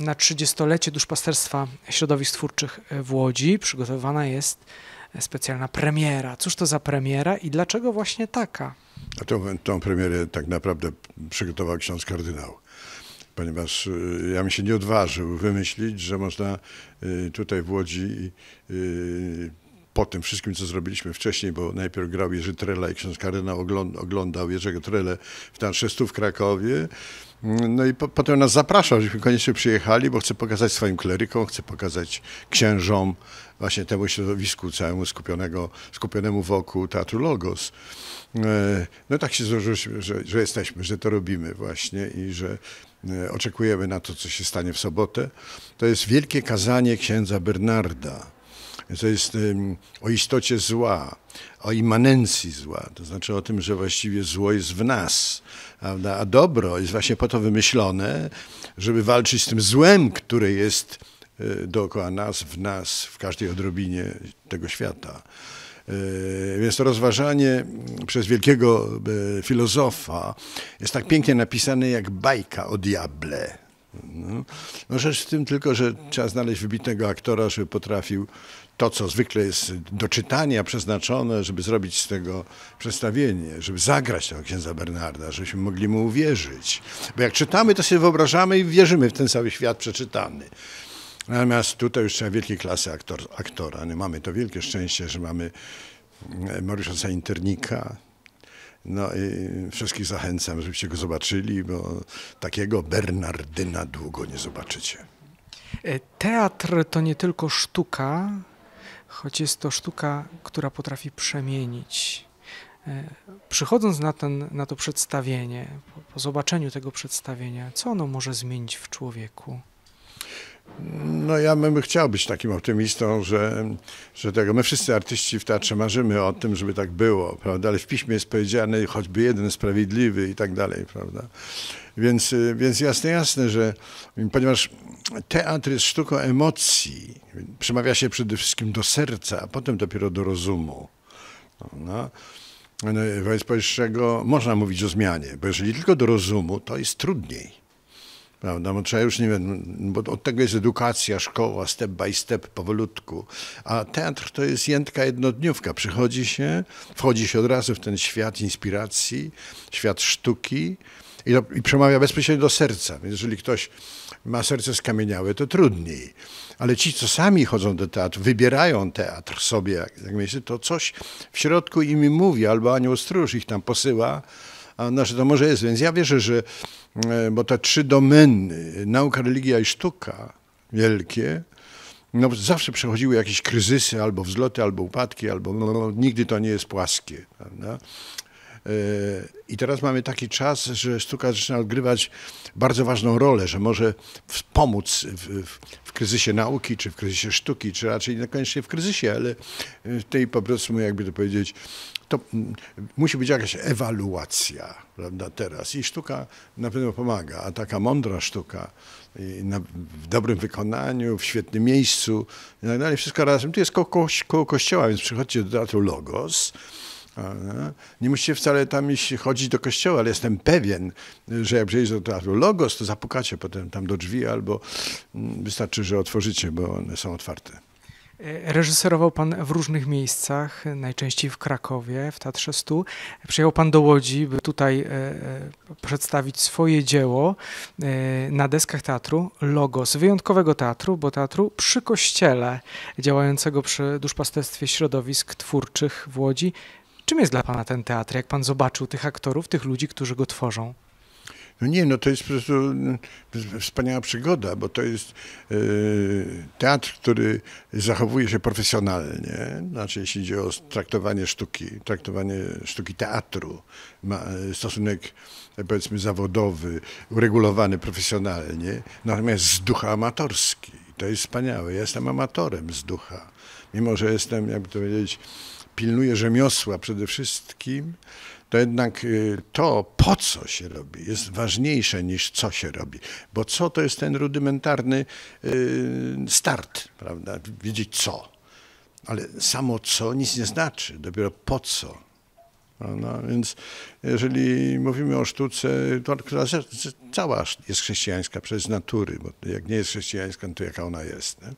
na 30-lecie duszpasterstwa środowisk twórczych e, w Łodzi przygotowana jest e, specjalna premiera. Cóż to za premiera i dlaczego właśnie taka? A tą, tą premierę tak naprawdę przygotował ksiądz kardynał ponieważ e, ja mi się nie odważył wymyślić, że można tutaj w Łodzi po tym wszystkim, co zrobiliśmy wcześniej, bo najpierw grał Jerzy Trela i ksiądz kardynał oglądał Jerzego Trele w tanszystów w Krakowie, no i po, potem nas zapraszał, żebyśmy koniecznie przyjechali, bo chce pokazać swoim klerykom, chce pokazać księżom, właśnie temu środowisku całemu skupionego, skupionemu wokół Teatru Logos. E, no tak się złożyło, że, że jesteśmy, że to robimy właśnie i że e, oczekujemy na to, co się stanie w sobotę. To jest wielkie kazanie księdza Bernarda to jest o istocie zła, o immanencji zła, to znaczy o tym, że właściwie zło jest w nas, prawda? a dobro jest właśnie po to wymyślone, żeby walczyć z tym złem, które jest e, dookoła nas, w nas, w każdej odrobinie tego świata. E, więc to rozważanie przez wielkiego e, filozofa jest tak pięknie napisane jak bajka o diable. No. no rzecz w tym tylko, że trzeba znaleźć wybitnego aktora, żeby potrafił to, co zwykle jest do czytania przeznaczone, żeby zrobić z tego przedstawienie, żeby zagrać tego księdza Bernarda, żebyśmy mogli mu uwierzyć. Bo jak czytamy, to sobie wyobrażamy i wierzymy w ten cały świat przeczytany. Natomiast tutaj już trzeba wielkiej klasy aktor, aktora. My no, mamy to wielkie szczęście, że mamy Mariusza Internika. No i wszystkich zachęcam, żebyście go zobaczyli, bo takiego Bernardyna długo nie zobaczycie. E, teatr to nie tylko sztuka, choć jest to sztuka, która potrafi przemienić. E, przychodząc na, ten, na to przedstawienie, po, po zobaczeniu tego przedstawienia, co ono może zmienić w człowieku? No ja bym chciał być takim optymistą, że, że tego, my wszyscy artyści w teatrze marzymy o tym, żeby tak było, prawda, ale w piśmie jest powiedziane choćby jeden sprawiedliwy i tak dalej, prawda. Więc, więc jasne, jasne, że ponieważ teatr jest sztuką emocji, przemawia się przede wszystkim do serca, a potem dopiero do rozumu. No, wobec powyższego można mówić o zmianie, bo jeżeli tylko do rozumu, to jest trudniej. Prawda? Bo trzeba już nie wiem, bo od tego jest edukacja, szkoła, step by step, powolutku. A teatr to jest jętka jednodniówka. Przychodzi się, wchodzi się od razu w ten świat inspiracji, świat sztuki i, i przemawia bezpośrednio do serca. Więc jeżeli ktoś ma serce skamieniałe, to trudniej. Ale ci, co sami chodzą do teatru, wybierają teatr sobie, jak, jak myślę, to coś w środku im mówi, albo anioł stróż ich tam posyła, a no, to może jest. Więc ja wierzę, że E, bo te trzy domeny, nauka, religia i sztuka wielkie, no zawsze przechodziły jakieś kryzysy, albo wzloty, albo upadki, albo no, no, no nigdy to nie jest płaskie, prawda? E, I teraz mamy taki czas, że sztuka zaczyna odgrywać bardzo ważną rolę, że może pomóc w, w, w, kryzysie nauki, czy w kryzysie sztuki, czy raczej niekoniecznie w kryzysie, ale w tej po prostu, no, jakby to powiedzieć, to mm, musi być jakaś ewaluacja, prawda, teraz. I sztuka na pewno pomaga, a taka mądra sztuka na, w dobrym wykonaniu, w świetnym miejscu i tak dalej, wszystko razem. Tu jest koło, koło kościoła, więc przychodźcie do Teatru Logos, nie musicie wcale tam iść, chodzić do kościoła, ale jestem pewien, że jak przyjdziecie do teatru Logos, to zapukacie potem tam do drzwi albo mm, wystarczy, że otworzycie, bo one są otwarte. E, reżyserował Pan w różnych miejscach, e, najczęściej w Krakowie, w Teatrze Stu. Przyjechał Pan do Łodzi, by tutaj e, przedstawić swoje dzieło na deskach teatru Logos, wyjątkowego teatru, bo teatru przy kościele działającego przy duszpasterstwie środowisk twórczych w Łodzi. Czym jest dla Pana ten teatr, jak Pan zobaczył tych aktorów, tych ludzi, którzy go tworzą? No nie, no to jest po prostu mm, wspaniała przygoda, bo to jest e, teatr, który zachowuje się profesjonalnie, znaczy jeśli chodzi o traktowanie sztuki, traktowanie sztuki teatru, ma e, stosunek e, powiedzmy zawodowy, uregulowany profesjonalnie, natomiast z ducha amatorski. To jest wspaniałe. Ja jestem amatorem z ducha. Mimo, że jestem, jakby to powiedzieć, pilnuję rzemiosła przede wszystkim, to jednak y, to, po co się robi, jest ważniejsze niż co się robi. Bo co to jest ten rudymentarny y, start, prawda? Wiedzieć co. Ale samo co nic nie znaczy, dopiero po co. No, więc jeżeli mówimy o sztuce, to, która cała jest chrześcijańska przez natury, bo jak nie jest chrześcijańska, to jaka ona jest. Nie?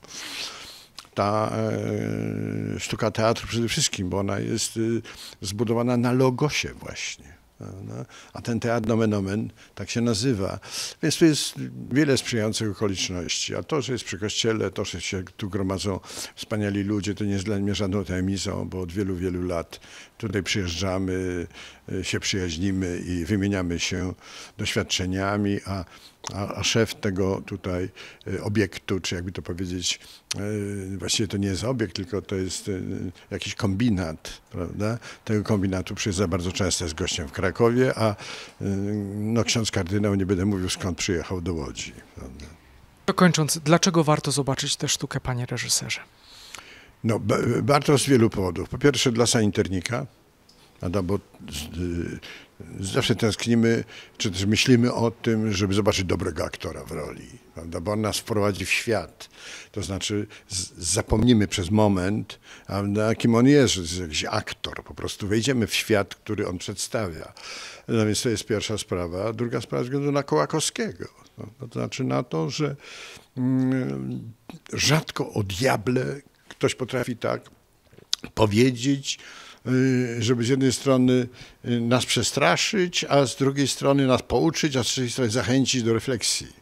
ta e, sztuka teatru przede wszystkim, bo ona jest y, zbudowana na logosie właśnie. Prawda? A ten teatr nomen tak się nazywa. Więc tu jest wiele sprzyjających okoliczności. A to, że jest przy kościele, to, że się tu gromadzą wspaniali ludzie, to nie jest dla mnie żadną tajemnicą, bo od wielu, wielu lat tutaj przyjeżdżamy, y, się przyjaźnimy i wymieniamy się doświadczeniami, a a, a, szef tego tutaj y, obiektu, czy jakby to powiedzieć, y, właściwie to nie jest obiekt, tylko to jest jakiś kombinat, prawda? Tego kombinatu przyjeżdża bardzo często, jest gościem w Krakowie. Krakowie, a y, no, ksiądz kardynał nie będę mówił skąd przyjechał do Łodzi. Prawda? kończąc, dlaczego warto zobaczyć tę sztukę, panie reżyserze? No, warto z wielu powodów. Po pierwsze dla sanitarnika, prawda, no, bo y, zawsze tęsknimy, czy też myślimy o tym, żeby zobaczyć dobrego aktora w roli, prawda, bo on nas wprowadzi w świat. To znaczy zapomnimy przez moment, prawda, kim on jest, jest jakiś aktor, po prostu wejdziemy w świat, który on przedstawia. No więc to jest pierwsza sprawa. Druga sprawa względu na Kołakowskiego. No, to znaczy na to, że mm, rzadko o diable ktoś potrafi tak powiedzieć, Y, żeby z jednej strony y, nas przestraszyć, a z drugiej strony nas pouczyć, a z trzeciej strony zachęcić do refleksji.